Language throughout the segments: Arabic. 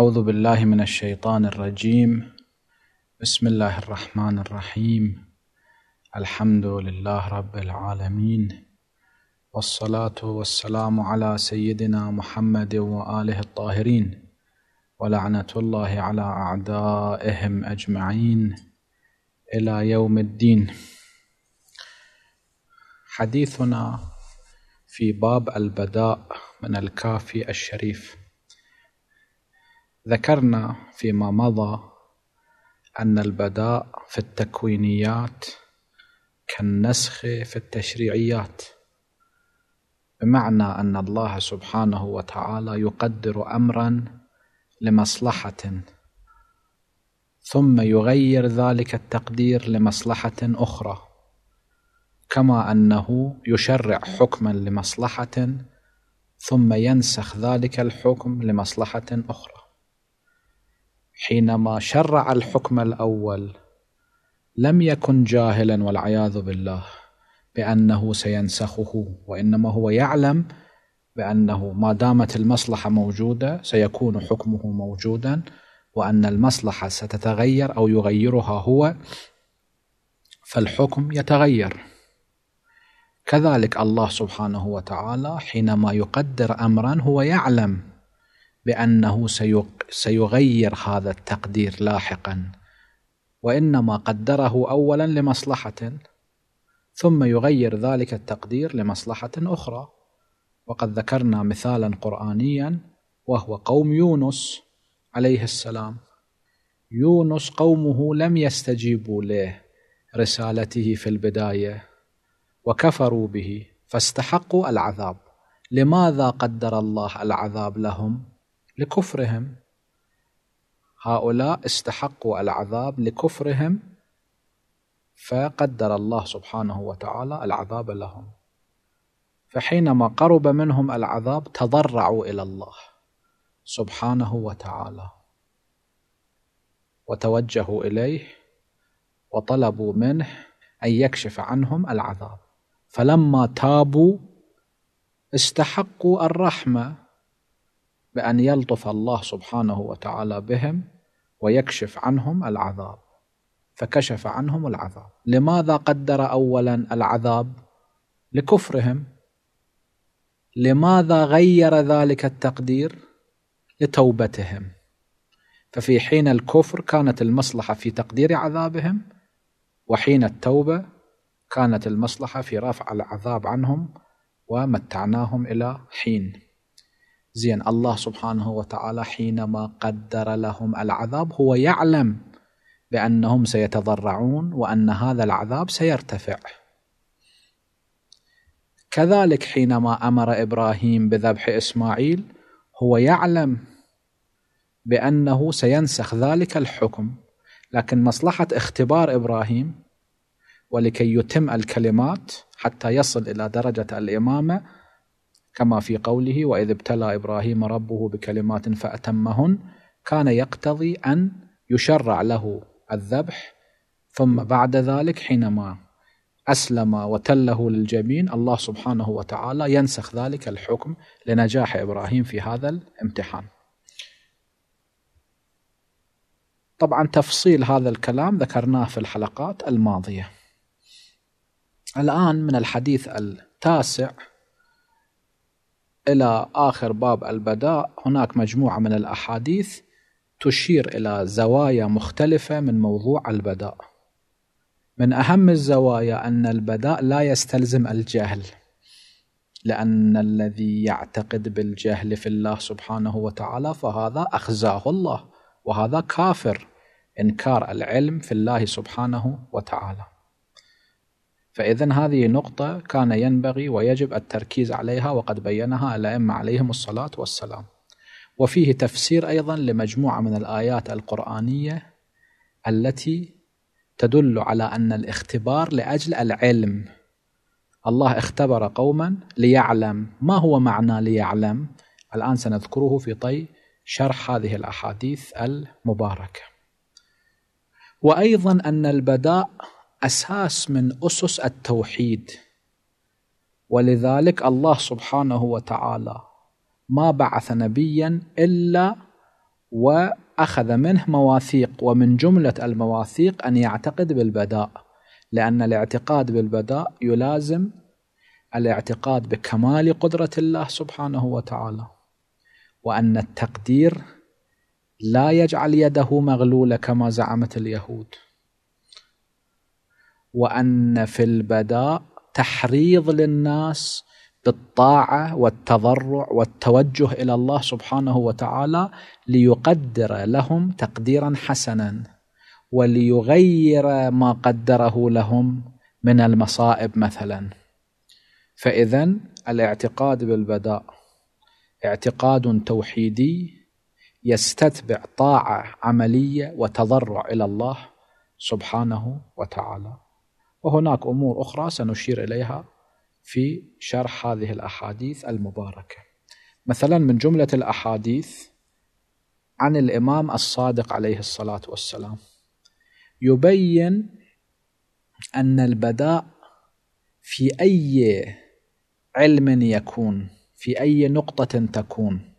أعوذ بالله من الشيطان الرجيم بسم الله الرحمن الرحيم الحمد لله رب العالمين والصلاة والسلام على سيدنا محمد وآله الطاهرين ولعنة الله على أعدائهم أجمعين إلى يوم الدين حديثنا في باب البداء من الكافي الشريف ذكرنا فيما مضى أن البداء في التكوينيات كالنسخ في التشريعيات بمعنى أن الله سبحانه وتعالى يقدر أمرا لمصلحة ثم يغير ذلك التقدير لمصلحة أخرى كما أنه يشرع حكما لمصلحة ثم ينسخ ذلك الحكم لمصلحة أخرى حينما شرع الحكم الاول لم يكن جاهلا والعياذ بالله بانه سينسخه وانما هو يعلم بانه ما دامت المصلحه موجوده سيكون حكمه موجودا وان المصلحه ستتغير او يغيرها هو فالحكم يتغير كذلك الله سبحانه وتعالى حينما يقدر امرا هو يعلم بانه سيق سيغير هذا التقدير لاحقا وانما قدره اولا لمصلحه ثم يغير ذلك التقدير لمصلحه اخرى وقد ذكرنا مثالا قرانيا وهو قوم يونس عليه السلام يونس قومه لم يستجيبوا له رسالته في البدايه وكفروا به فاستحقوا العذاب لماذا قدر الله العذاب لهم لكفرهم هؤلاء استحقوا العذاب لكفرهم فقدر الله سبحانه وتعالى العذاب لهم فحينما قرب منهم العذاب تضرعوا الى الله سبحانه وتعالى وتوجهوا اليه وطلبوا منه ان يكشف عنهم العذاب فلما تابوا استحقوا الرحمه بأن يلطف الله سبحانه وتعالى بهم ويكشف عنهم العذاب فكشف عنهم العذاب لماذا قدر أولا العذاب لكفرهم لماذا غير ذلك التقدير لتوبتهم ففي حين الكفر كانت المصلحة في تقدير عذابهم وحين التوبة كانت المصلحة في رفع العذاب عنهم ومتعناهم إلى حين زين الله سبحانه وتعالى حينما قدر لهم العذاب هو يعلم بأنهم سيتضرعون وأن هذا العذاب سيرتفع كذلك حينما أمر إبراهيم بذبح إسماعيل هو يعلم بأنه سينسخ ذلك الحكم لكن مصلحة اختبار إبراهيم ولكي يتم الكلمات حتى يصل إلى درجة الإمامة كما في قوله واذ ابتلى ابراهيم ربه بكلمات فاتمهن كان يقتضي ان يشرع له الذبح ثم بعد ذلك حينما اسلم وتله للجبين الله سبحانه وتعالى ينسخ ذلك الحكم لنجاح ابراهيم في هذا الامتحان. طبعا تفصيل هذا الكلام ذكرناه في الحلقات الماضيه. الان من الحديث التاسع إلى آخر باب البداء هناك مجموعة من الأحاديث تشير إلى زوايا مختلفة من موضوع البداء. من أهم الزوايا أن البداء لا يستلزم الجهل، لأن الذي يعتقد بالجهل في الله سبحانه وتعالى فهذا أخزاه الله، وهذا كافر، إنكار العلم في الله سبحانه وتعالى. فإذا هذه نقطة كان ينبغي ويجب التركيز عليها وقد بينها الأئمة عليهم الصلاة والسلام وفيه تفسير أيضا لمجموعة من الآيات القرآنية التي تدل على أن الاختبار لأجل العلم الله اختبر قوما ليعلم ما هو معنى ليعلم الآن سنذكره في طي شرح هذه الأحاديث المباركة وأيضا أن البداء اساس من اسس التوحيد ولذلك الله سبحانه وتعالى ما بعث نبيا الا واخذ منه مواثيق ومن جمله المواثيق ان يعتقد بالبداء لان الاعتقاد بالبداء يلازم الاعتقاد بكمال قدره الله سبحانه وتعالى وان التقدير لا يجعل يده مغلوله كما زعمت اليهود وان في البداء تحريض للناس بالطاعه والتضرع والتوجه الى الله سبحانه وتعالى ليقدر لهم تقديرا حسنا وليغير ما قدره لهم من المصائب مثلا فاذا الاعتقاد بالبداء اعتقاد توحيدي يستتبع طاعه عمليه وتضرع الى الله سبحانه وتعالى وهناك امور اخرى سنشير اليها في شرح هذه الاحاديث المباركه. مثلا من جمله الاحاديث عن الامام الصادق عليه الصلاه والسلام يبين ان البداء في اي علم يكون في اي نقطه تكون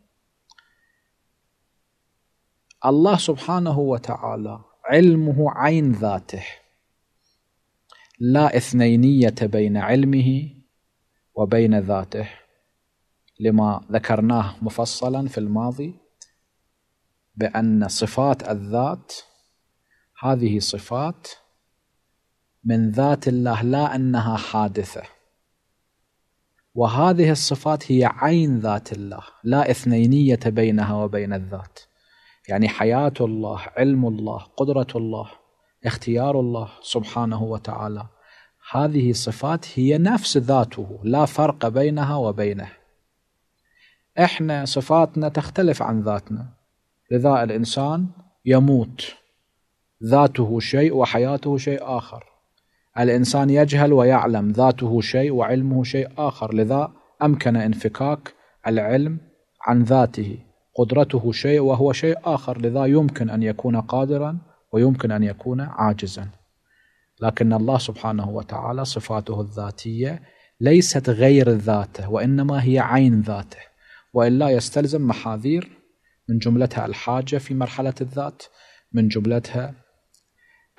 الله سبحانه وتعالى علمه عين ذاته لا اثنينية بين علمه وبين ذاته لما ذكرناه مفصلا في الماضي بأن صفات الذات هذه صفات من ذات الله لا أنها حادثة وهذه الصفات هي عين ذات الله لا اثنينية بينها وبين الذات يعني حياة الله علم الله قدرة الله اختيار الله سبحانه وتعالى هذه صفات هي نفس ذاته لا فرق بينها وبينه احنا صفاتنا تختلف عن ذاتنا لذا الانسان يموت ذاته شيء وحياته شيء اخر الانسان يجهل ويعلم ذاته شيء وعلمه شيء اخر لذا امكن انفكاك العلم عن ذاته قدرته شيء وهو شيء اخر لذا يمكن ان يكون قادرا ويمكن أن يكون عاجزا لكن الله سبحانه وتعالى صفاته الذاتية ليست غير ذاته وإنما هي عين ذاته وإلا يستلزم محاذير من جملتها الحاجة في مرحلة الذات من جملتها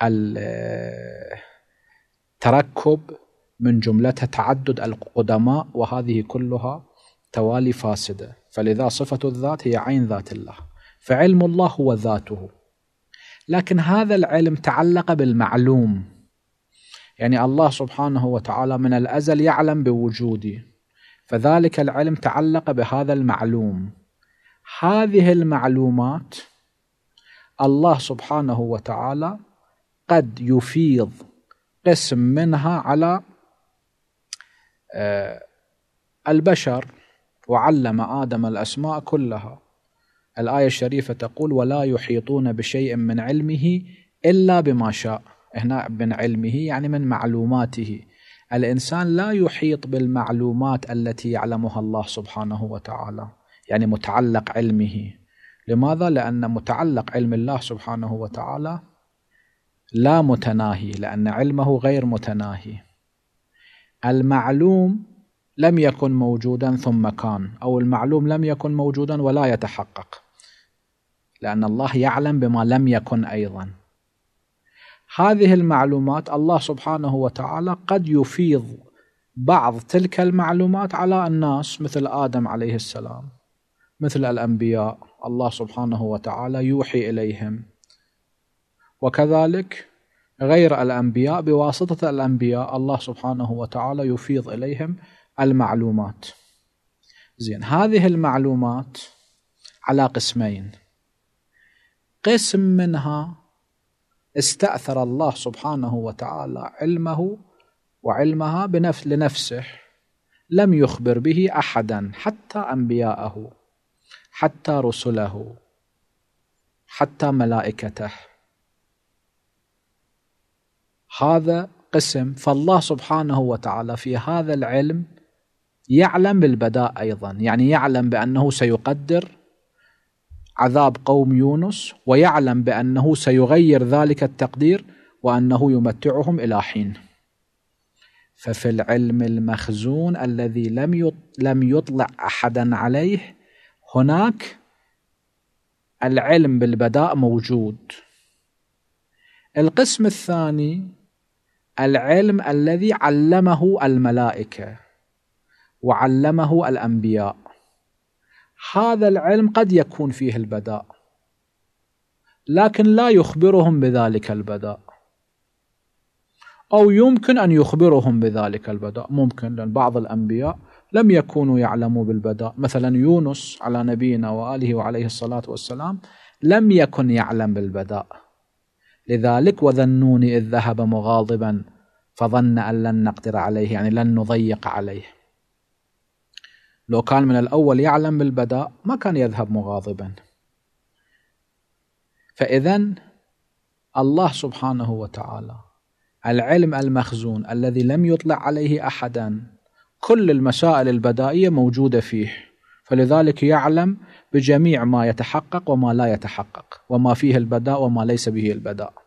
التركب من جملتها تعدد القدماء وهذه كلها توالي فاسدة فلذا صفة الذات هي عين ذات الله فعلم الله هو ذاته لكن هذا العلم تعلق بالمعلوم يعني الله سبحانه وتعالى من الأزل يعلم بوجودي فذلك العلم تعلق بهذا المعلوم هذه المعلومات الله سبحانه وتعالى قد يفيض قسم منها على آه، البشر وعلم آدم الأسماء كلها الآية الشريفة تقول ولا يحيطون بشيء من علمه إلا بما شاء هنا من علمه يعني من معلوماته الإنسان لا يحيط بالمعلومات التي يعلمها الله سبحانه وتعالى يعني متعلق علمه لماذا؟ لأن متعلق علم الله سبحانه وتعالى لا متناهي لأن علمه غير متناهي المعلوم لم يكن موجودا ثم كان أو المعلوم لم يكن موجودا ولا يتحقق لأن الله يعلم بما لم يكن أيضا هذه المعلومات الله سبحانه وتعالى قد يفيض بعض تلك المعلومات على الناس مثل آدم عليه السلام مثل الأنبياء الله سبحانه وتعالى يوحي إليهم وكذلك غير الأنبياء بواسطة الأنبياء الله سبحانه وتعالى يفيض إليهم المعلومات زين هذه المعلومات على قسمين قسم منها استأثر الله سبحانه وتعالى علمه وعلمها بنفس لنفسه لم يخبر به أحدا حتى أنبياءه حتى رسله حتى ملائكته هذا قسم فالله سبحانه وتعالى في هذا العلم يعلم بالبداء أيضا يعني يعلم بأنه سيقدر عذاب قوم يونس ويعلم بأنه سيغير ذلك التقدير وأنه يمتعهم إلى حين ففي العلم المخزون الذي لم لم يطلع أحدا عليه هناك العلم بالبداء موجود القسم الثاني العلم الذي علمه الملائكة وعلمه الأنبياء هذا العلم قد يكون فيه البداء لكن لا يخبرهم بذلك البداء أو يمكن أن يخبرهم بذلك البداء ممكن لأن بعض الأنبياء لم يكونوا يعلموا بالبداء مثلا يونس على نبينا وآله وعليه الصلاة والسلام لم يكن يعلم بالبداء لذلك وذنوني إذ ذهب مغاضبا فظن أن لن نقدر عليه يعني لن نضيق عليه لو كان من الأول يعلم بالبداء ما كان يذهب مغاضبا فإذا الله سبحانه وتعالى العلم المخزون الذي لم يطلع عليه أحدا كل المسائل البدائية موجودة فيه فلذلك يعلم بجميع ما يتحقق وما لا يتحقق وما فيه البداء وما ليس به البداء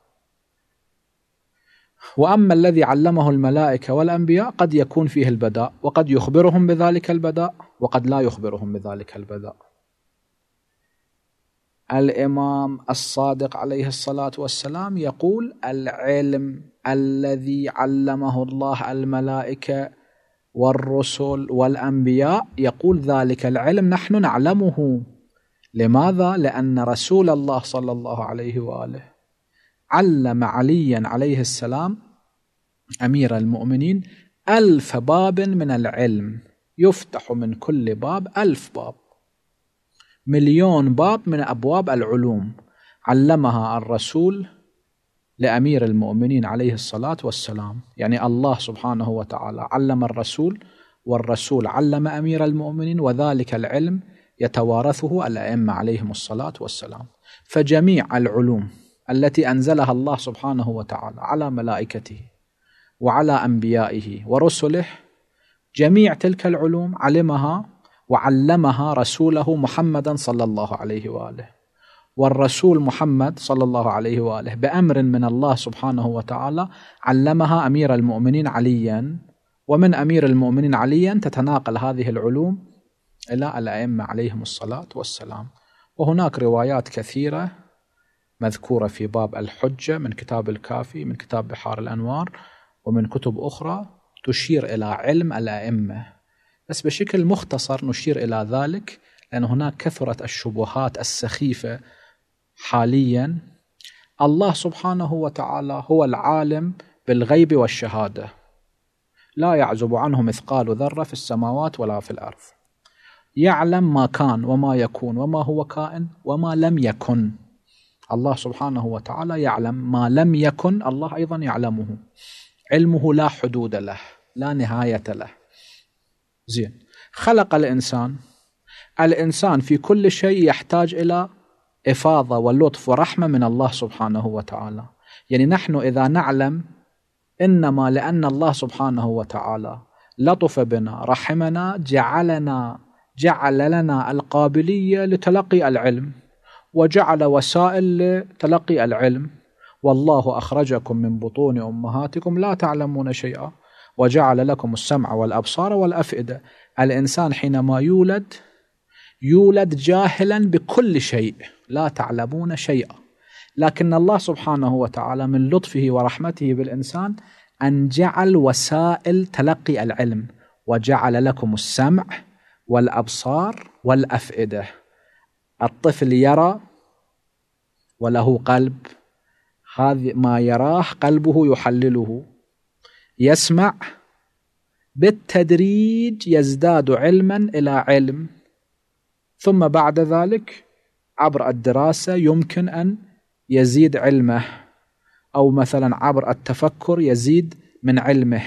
واما الذي علمه الملائكه والانبياء قد يكون فيه البداء وقد يخبرهم بذلك البداء وقد لا يخبرهم بذلك البداء الامام الصادق عليه الصلاه والسلام يقول العلم الذي علمه الله الملائكه والرسل والانبياء يقول ذلك العلم نحن نعلمه لماذا لان رسول الله صلى الله عليه واله علم عليا عليه السلام أمير المؤمنين ألف باب من العلم يفتح من كل باب ألف باب مليون باب من أبواب العلوم علمها الرسول لأمير المؤمنين عليه الصلاة والسلام يعني الله سبحانه وتعالى علم الرسول والرسول علم أمير المؤمنين وذلك العلم يتوارثه الأئمة عليهم الصلاة والسلام فجميع العلوم التي انزلها الله سبحانه وتعالى على ملائكته وعلى انبيائه ورسله جميع تلك العلوم علمها وعلمها رسوله محمدا صلى الله عليه واله والرسول محمد صلى الله عليه واله بامر من الله سبحانه وتعالى علمها امير المؤمنين عليا ومن امير المؤمنين عليا تتناقل هذه العلوم الى الائمه عليهم الصلاه والسلام وهناك روايات كثيره مذكورة في باب الحجة من كتاب الكافي من كتاب بحار الأنوار ومن كتب أخرى تشير إلى علم الأئمة بس بشكل مختصر نشير إلى ذلك لأن هناك كثرة الشبهات السخيفة حاليا الله سبحانه وتعالى هو العالم بالغيب والشهادة لا يعزب عنه مثقال ذرة في السماوات ولا في الأرض يعلم ما كان وما يكون وما هو كائن وما لم يكن الله سبحانه وتعالى يعلم ما لم يكن الله أيضا يعلمه علمه لا حدود له لا نهاية له زين خلق الإنسان الإنسان في كل شيء يحتاج إلى إفاضة ولطف ورحمة من الله سبحانه وتعالى يعني نحن إذا نعلم إنما لأن الله سبحانه وتعالى لطف بنا رحمنا جعلنا جعل لنا القابلية لتلقي العلم وجعل وسائل لتلقي العلم والله أخرجكم من بطون أمهاتكم لا تعلمون شيئا وجعل لكم السمع والأبصار والأفئدة الإنسان حينما يولد يولد جاهلا بكل شيء لا تعلمون شيئا لكن الله سبحانه وتعالى من لطفه ورحمته بالإنسان أن جعل وسائل تلقي العلم وجعل لكم السمع والأبصار والأفئدة الطفل يرى وله قلب هذا ما يراه قلبه يحلله يسمع بالتدريج يزداد علما الى علم ثم بعد ذلك عبر الدراسه يمكن ان يزيد علمه او مثلا عبر التفكر يزيد من علمه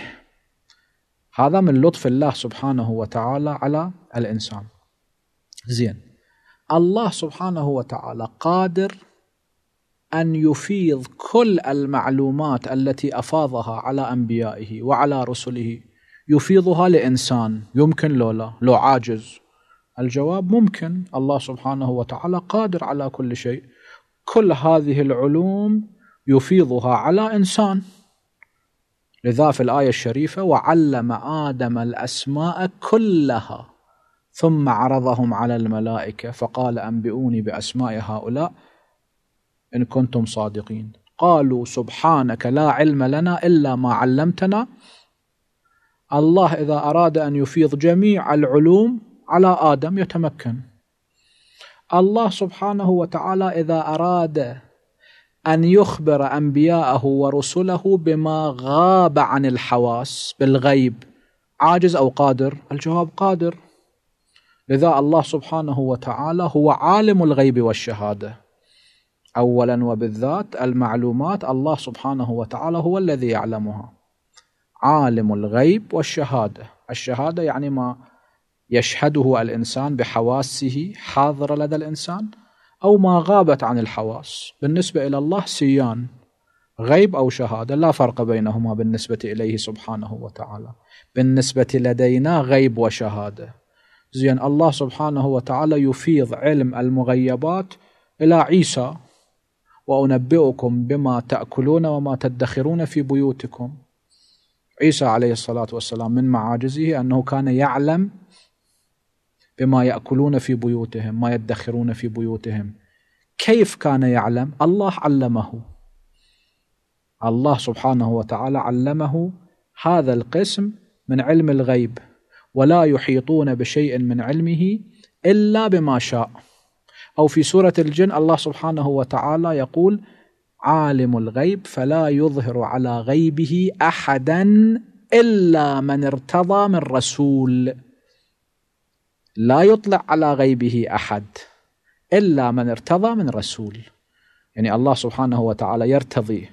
هذا من لطف الله سبحانه وتعالى على الانسان زين الله سبحانه وتعالى قادر أن يفيض كل المعلومات التي أفاضها على أنبيائه وعلى رسله يفيضها لإنسان يمكن لو لا لو عاجز الجواب ممكن الله سبحانه وتعالى قادر على كل شيء كل هذه العلوم يفيضها على إنسان لذا في الآية الشريفة وعلم آدم الأسماء كلها ثم عرضهم على الملائكة فقال أنبئوني بأسماء هؤلاء إن كنتم صادقين قالوا سبحانك لا علم لنا إلا ما علمتنا الله إذا أراد أن يفيض جميع العلوم على آدم يتمكن الله سبحانه وتعالى إذا أراد أن يخبر أنبياءه ورسله بما غاب عن الحواس بالغيب عاجز أو قادر الجواب قادر لذا الله سبحانه وتعالى هو عالم الغيب والشهاده اولا وبالذات المعلومات الله سبحانه وتعالى هو الذي يعلمها عالم الغيب والشهاده الشهاده يعني ما يشهده الانسان بحواسه حاضره لدى الانسان او ما غابت عن الحواس بالنسبه الى الله سيان غيب او شهاده لا فرق بينهما بالنسبه اليه سبحانه وتعالى بالنسبه لدينا غيب وشهاده زين الله سبحانه وتعالى يفيض علم المغيبات إلى عيسى وأنبئكم بما تأكلون وما تدخرون في بيوتكم عيسى عليه الصلاة والسلام من معاجزه أنه كان يعلم بما يأكلون في بيوتهم ما يدخرون في بيوتهم كيف كان يعلم الله علمه الله سبحانه وتعالى علمه هذا القسم من علم الغيب ولا يحيطون بشيء من علمه إلا بما شاء أو في سورة الجن الله سبحانه وتعالى يقول عالم الغيب فلا يظهر على غيبه أحدا إلا من ارتضى من رسول لا يطلع على غيبه أحد إلا من ارتضى من رسول يعني الله سبحانه وتعالى يرتضي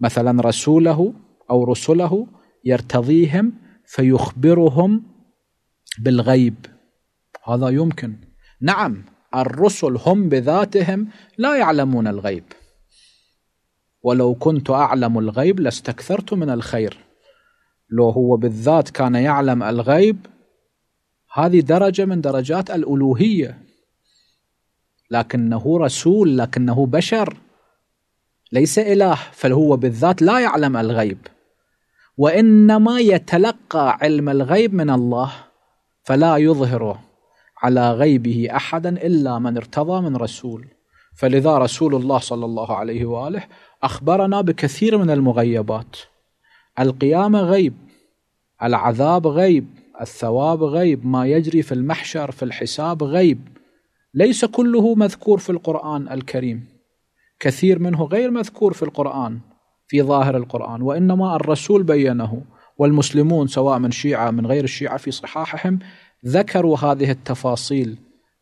مثلا رسوله أو رسله يرتضيهم فيخبرهم بالغيب هذا يمكن نعم الرسل هم بذاتهم لا يعلمون الغيب ولو كنت أعلم الغيب لاستكثرت من الخير لو هو بالذات كان يعلم الغيب هذه درجة من درجات الألوهية لكنه رسول لكنه بشر ليس إله فهو بالذات لا يعلم الغيب وانما يتلقى علم الغيب من الله فلا يظهره على غيبه احدا الا من ارتضى من رسول فلذا رسول الله صلى الله عليه واله اخبرنا بكثير من المغيبات القيامه غيب العذاب غيب الثواب غيب ما يجري في المحشر في الحساب غيب ليس كله مذكور في القران الكريم كثير منه غير مذكور في القران في ظاهر القرآن وإنما الرسول بينه والمسلمون سواء من شيعة من غير الشيعة في صحاحهم ذكروا هذه التفاصيل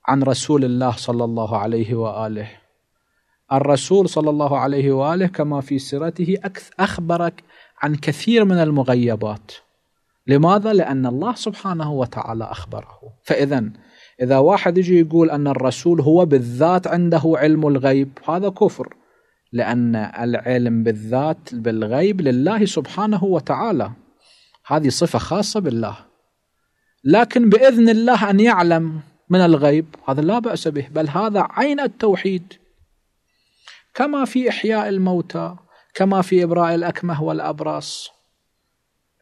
عن رسول الله صلى الله عليه وآله الرسول صلى الله عليه وآله كما في سيرته أخبرك عن كثير من المغيبات لماذا؟ لأن الله سبحانه وتعالى أخبره فإذا إذا واحد يجي يقول أن الرسول هو بالذات عنده علم الغيب هذا كفر لأن العلم بالذات بالغيب لله سبحانه وتعالى هذه صفة خاصة بالله لكن بإذن الله أن يعلم من الغيب هذا لا بأس به بل هذا عين التوحيد كما في إحياء الموتى كما في إبراء الأكمه والأبرص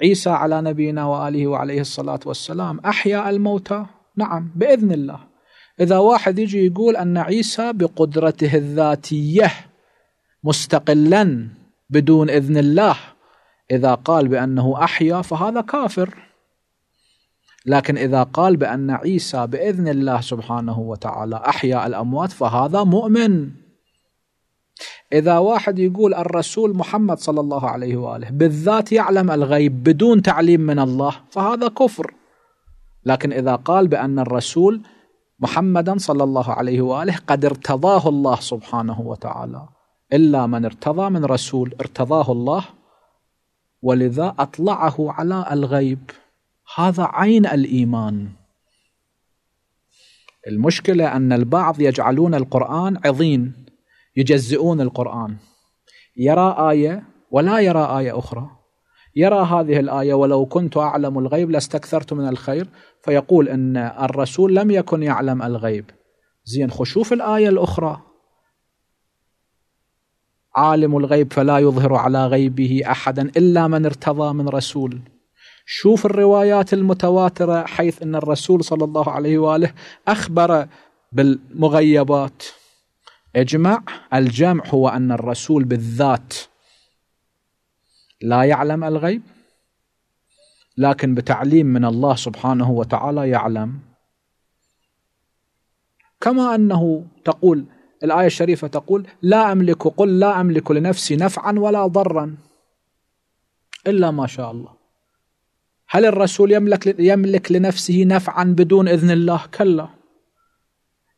عيسى على نبينا وآله وعليه الصلاة والسلام أحيا الموتى نعم بإذن الله إذا واحد يجي يقول أن عيسى بقدرته الذاتية مستقلا بدون إذن الله إذا قال بأنه أحيا فهذا كافر لكن إذا قال بأن عيسى بإذن الله سبحانه وتعالى أحيا الأموات فهذا مؤمن إذا واحد يقول الرسول محمد صلى الله عليه وآله بالذات يعلم الغيب بدون تعليم من الله فهذا كفر لكن إذا قال بأن الرسول محمدا صلى الله عليه وآله قد ارتضاه الله سبحانه وتعالى إلا من ارتضى من رسول ارتضاه الله ولذا أطلعه على الغيب هذا عين الإيمان المشكلة أن البعض يجعلون القرآن عظيم يجزئون القرآن يرى آية ولا يرى آية أخرى يرى هذه الآية ولو كنت أعلم الغيب لاستكثرت من الخير فيقول أن الرسول لم يكن يعلم الغيب زين خشوف الآية الأخرى عالم الغيب فلا يظهر على غيبه احدا الا من ارتضى من رسول شوف الروايات المتواتره حيث ان الرسول صلى الله عليه واله اخبر بالمغيبات اجمع الجمع هو ان الرسول بالذات لا يعلم الغيب لكن بتعليم من الله سبحانه وتعالى يعلم كما انه تقول الآية الشريفة تقول لا أملك قل لا أملك لنفسي نفعا ولا ضرا إلا ما شاء الله هل الرسول يملك يملك لنفسه نفعا بدون إذن الله كلا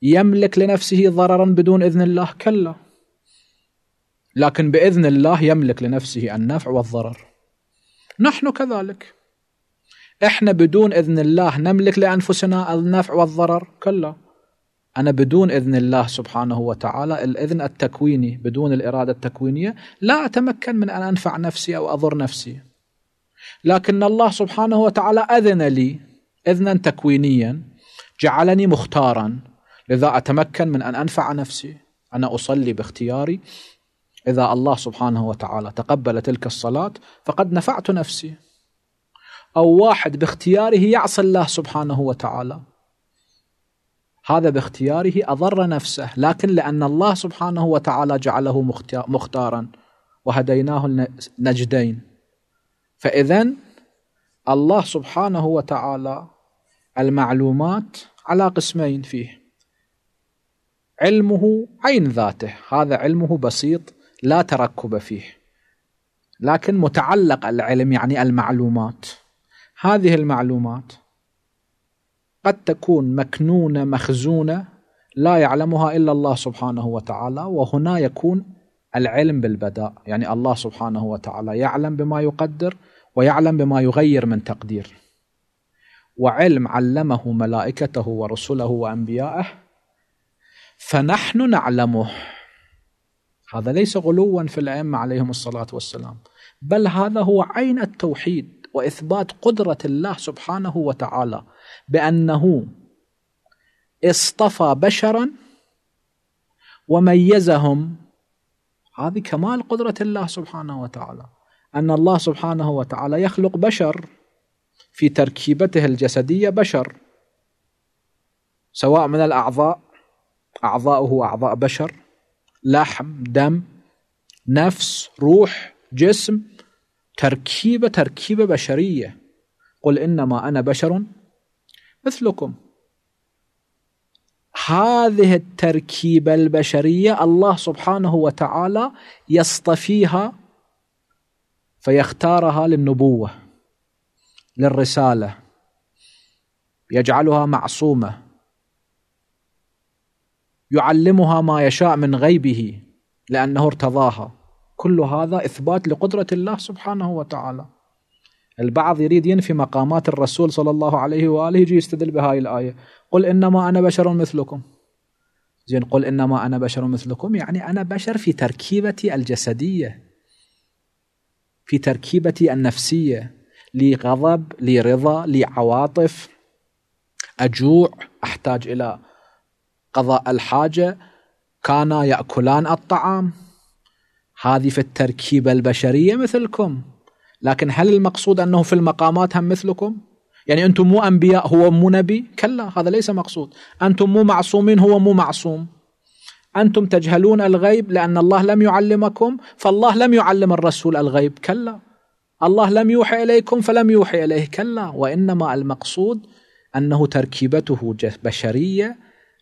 يملك لنفسه ضررا بدون إذن الله كلا لكن بإذن الله يملك لنفسه النفع والضرر نحن كذلك احنا بدون إذن الله نملك لأنفسنا النفع والضرر كلا أنا بدون إذن الله سبحانه وتعالى الإذن التكويني بدون الإرادة التكوينية لا أتمكن من أن أنفع نفسي أو أضر نفسي لكن الله سبحانه وتعالى أذن لي إذنا تكوينيا جعلني مختارا لذا أتمكن من أن أنفع نفسي أنا أصلي باختياري إذا الله سبحانه وتعالى تقبل تلك الصلاة فقد نفعت نفسي أو واحد باختياره يعصي الله سبحانه وتعالى هذا باختياره أضر نفسه لكن لأن الله سبحانه وتعالى جعله مختارا وهديناه النجدين فإذا الله سبحانه وتعالى المعلومات على قسمين فيه علمه عين ذاته هذا علمه بسيط لا تركب فيه لكن متعلق العلم يعني المعلومات هذه المعلومات قد تكون مكنونة مخزونة لا يعلمها إلا الله سبحانه وتعالى وهنا يكون العلم بالبداء يعني الله سبحانه وتعالى يعلم بما يقدر ويعلم بما يغير من تقدير وعلم علمه ملائكته ورسله وأنبيائه فنحن نعلمه هذا ليس غلوا في الأئمة عليهم الصلاة والسلام بل هذا هو عين التوحيد وإثبات قدرة الله سبحانه وتعالى بأنه اصطفى بشرا وميزهم هذه كمال قدرة الله سبحانه وتعالى أن الله سبحانه وتعالى يخلق بشر في تركيبته الجسدية بشر سواء من الأعضاء أعضاؤه أعضاء بشر لحم دم نفس روح جسم تركيبة تركيبة بشرية قل إنما أنا بشر مثلكم هذه التركيبة البشرية الله سبحانه وتعالى يصطفيها فيختارها للنبوة للرسالة يجعلها معصومة يعلمها ما يشاء من غيبه لأنه ارتضاها كل هذا إثبات لقدرة الله سبحانه وتعالى البعض يريد ينفي مقامات الرسول صلى الله عليه وآله يجي يستدل بهاي الآية قل إنما أنا بشر مثلكم زين قل إنما أنا بشر مثلكم يعني أنا بشر في تركيبتي الجسدية في تركيبتي النفسية لي غضب لي رضا لي عواطف أجوع أحتاج إلى قضاء الحاجة كانا يأكلان الطعام هذه في التركيبة البشرية مثلكم لكن هل المقصود أنه في المقامات هم مثلكم؟ يعني أنتم مو أنبياء هو مو نبي؟ كلا هذا ليس مقصود أنتم مو معصومين هو مو معصوم أنتم تجهلون الغيب لأن الله لم يعلمكم فالله لم يعلم الرسول الغيب كلا الله لم يوحي إليكم فلم يوحي إليه كلا وإنما المقصود أنه تركيبته بشرية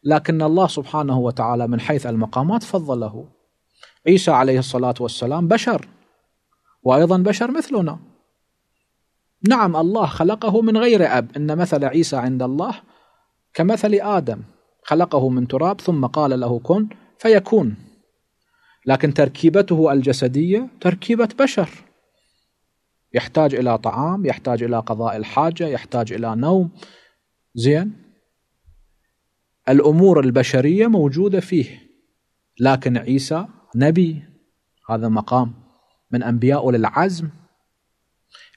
لكن الله سبحانه وتعالى من حيث المقامات فضله عيسى عليه الصلاة والسلام بشر وأيضا بشر مثلنا نعم الله خلقه من غير أب إن مثل عيسى عند الله كمثل آدم خلقه من تراب ثم قال له كن فيكون لكن تركيبته الجسدية تركيبة بشر يحتاج إلى طعام يحتاج إلى قضاء الحاجة يحتاج إلى نوم زين الأمور البشرية موجودة فيه لكن عيسى نبي هذا مقام من أنبياء أولي العزم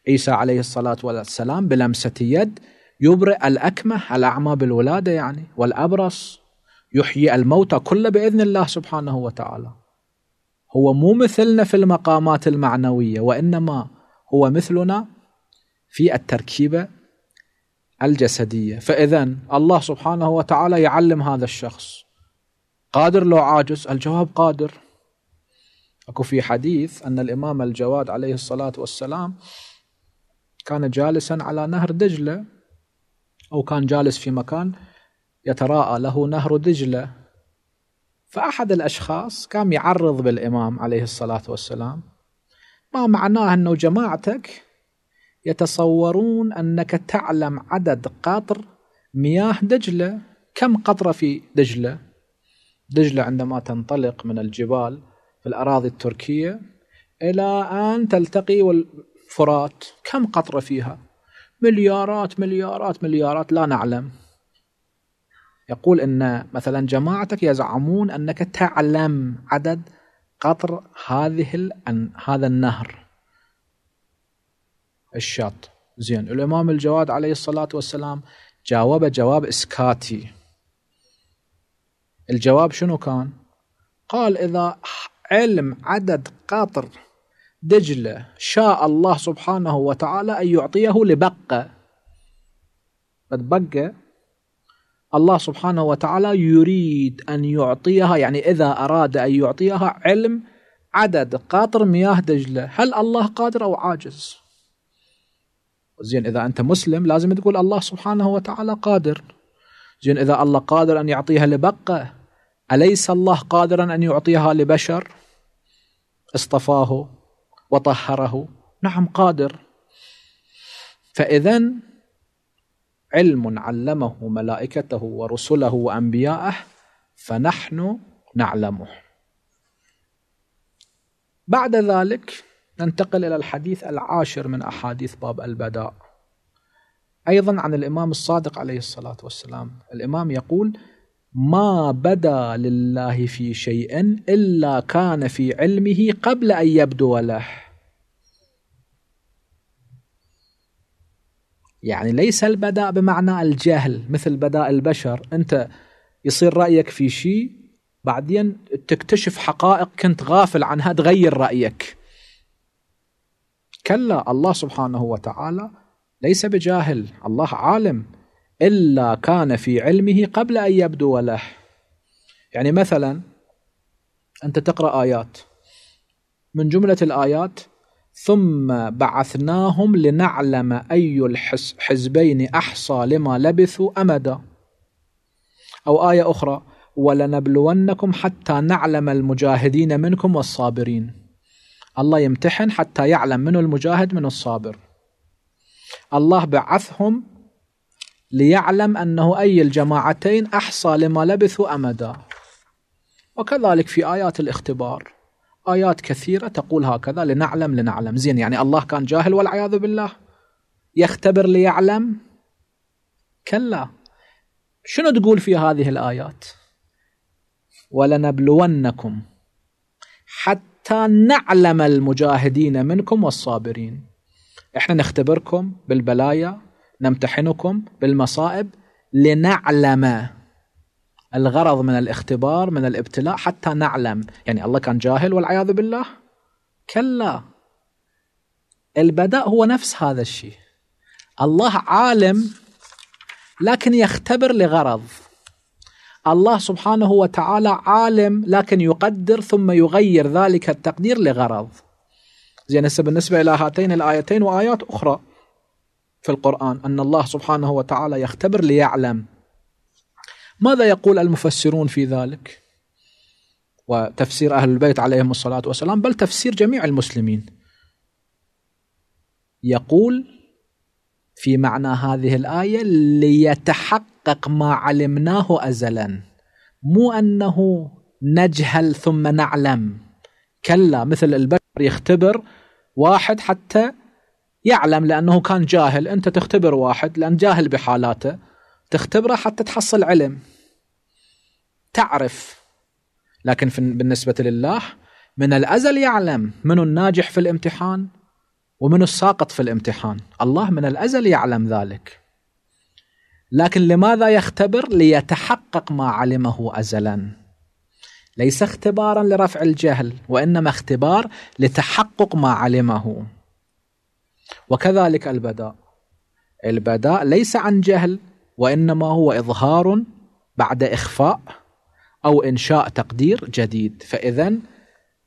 عيسى عليه الصلاة والسلام بلمسة يد يبرئ الأكمه الأعمى بالولادة يعني والأبرص يحيي الموتى كله بإذن الله سبحانه وتعالى هو مو مثلنا في المقامات المعنوية وإنما هو مثلنا في التركيبة الجسدية فإذا الله سبحانه وتعالى يعلم هذا الشخص قادر لو عاجز الجواب قادر اكو في حديث ان الامام الجواد عليه الصلاه والسلام كان جالسا على نهر دجله او كان جالس في مكان يتراءى له نهر دجله فاحد الاشخاص كان يعرض بالامام عليه الصلاه والسلام ما معناه انه جماعتك يتصورون انك تعلم عدد قطر مياه دجله كم قطره في دجله دجله عندما تنطلق من الجبال في الأراضي التركية إلى أن تلتقي والفرات كم قطرة فيها مليارات مليارات مليارات لا نعلم يقول أن مثلا جماعتك يزعمون أنك تعلم عدد قطر هذه هذا النهر الشط زين الإمام الجواد عليه الصلاة والسلام جاوب جواب إسكاتي الجواب شنو كان؟ قال إذا علم عدد قطر دجلة شاء الله سبحانه وتعالى أن يعطيه لبقة بقى الله سبحانه وتعالى يريد أن يعطيها يعني إذا أراد أن يعطيها علم عدد قاطر مياه دجلة هل الله قادر أو عاجز زين إذا أنت مسلم لازم تقول الله سبحانه وتعالى قادر زين إذا الله قادر أن يعطيها لبقة أليس الله قادرا أن يعطيها لبشر اصطفاه وطهره نعم قادر فإذا علم علمه ملائكته ورسله وأنبياءه فنحن نعلمه بعد ذلك ننتقل إلى الحديث العاشر من أحاديث باب البداء أيضا عن الإمام الصادق عليه الصلاة والسلام الإمام يقول ما بدا لله في شيء إلا كان في علمه قبل أن يبدو له يعني ليس البداء بمعنى الجهل مثل بداء البشر أنت يصير رأيك في شيء بعدين تكتشف حقائق كنت غافل عنها تغير رأيك كلا الله سبحانه وتعالى ليس بجاهل الله عالم إلا كان في علمه قبل أن يبدو له يعني مثلا أنت تقرأ آيات من جملة الآيات ثم بعثناهم لنعلم أي الحزبين أحصى لما لبثوا أمدا أو آية أخرى ولنبلونكم حتى نعلم المجاهدين منكم والصابرين الله يمتحن حتى يعلم من المجاهد من الصابر الله بعثهم ليعلم أنه أي الجماعتين أحصى لما لبثوا أمدا وكذلك في آيات الاختبار آيات كثيرة تقول هكذا لنعلم لنعلم زين يعني الله كان جاهل والعياذ بالله يختبر ليعلم كلا شنو تقول في هذه الآيات ولنبلونكم حتى نعلم المجاهدين منكم والصابرين احنا نختبركم بالبلايا نمتحنكم بالمصائب لنعلم الغرض من الاختبار من الابتلاء حتى نعلم يعني الله كان جاهل والعياذ بالله كلا البداء هو نفس هذا الشيء الله عالم لكن يختبر لغرض الله سبحانه وتعالى عالم لكن يقدر ثم يغير ذلك التقدير لغرض زين هسه بالنسبه الى هاتين الايتين وايات اخرى في القرآن أن الله سبحانه وتعالى يختبر ليعلم ماذا يقول المفسرون في ذلك وتفسير أهل البيت عليهم الصلاة والسلام بل تفسير جميع المسلمين يقول في معنى هذه الآية ليتحقق ما علمناه أزلا مو أنه نجهل ثم نعلم كلا مثل البشر يختبر واحد حتى يعلم لانه كان جاهل انت تختبر واحد لان جاهل بحالاته تختبره حتى تحصل علم تعرف لكن بالنسبه لله من الازل يعلم من الناجح في الامتحان ومن الساقط في الامتحان الله من الازل يعلم ذلك لكن لماذا يختبر ليتحقق ما علمه ازلا ليس اختبارا لرفع الجهل وانما اختبار لتحقق ما علمه وكذلك البداء البداء ليس عن جهل وإنما هو إظهار بعد إخفاء أو إنشاء تقدير جديد فإذا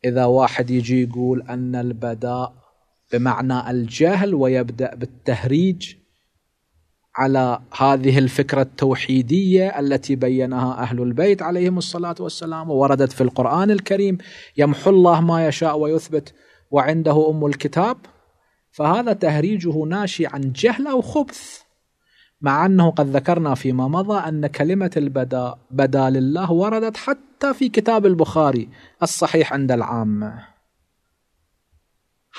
إذا واحد يجي يقول أن البداء بمعنى الجهل ويبدأ بالتهريج على هذه الفكرة التوحيدية التي بينها أهل البيت عليهم الصلاة والسلام ووردت في القرآن الكريم يمحو الله ما يشاء ويثبت وعنده أم الكتاب فهذا تهريجه ناشئ عن جهل أو خبث مع أنه قد ذكرنا فيما مضى أن كلمة البدا بدا لله وردت حتى في كتاب البخاري الصحيح عند العامة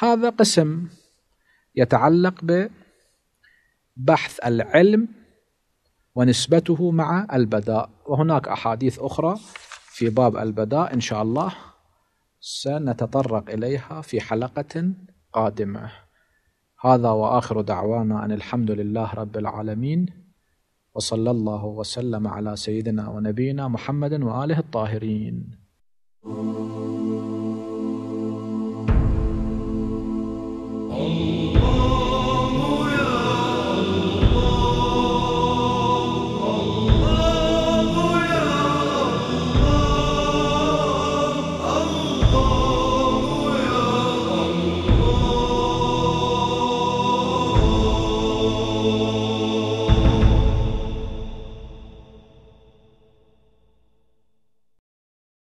هذا قسم يتعلق ببحث العلم ونسبته مع البداء وهناك أحاديث أخرى في باب البداء إن شاء الله سنتطرق إليها في حلقة قادمة هذا واخر دعوانا ان الحمد لله رب العالمين وصلى الله وسلم على سيدنا ونبينا محمد واله الطاهرين. Allah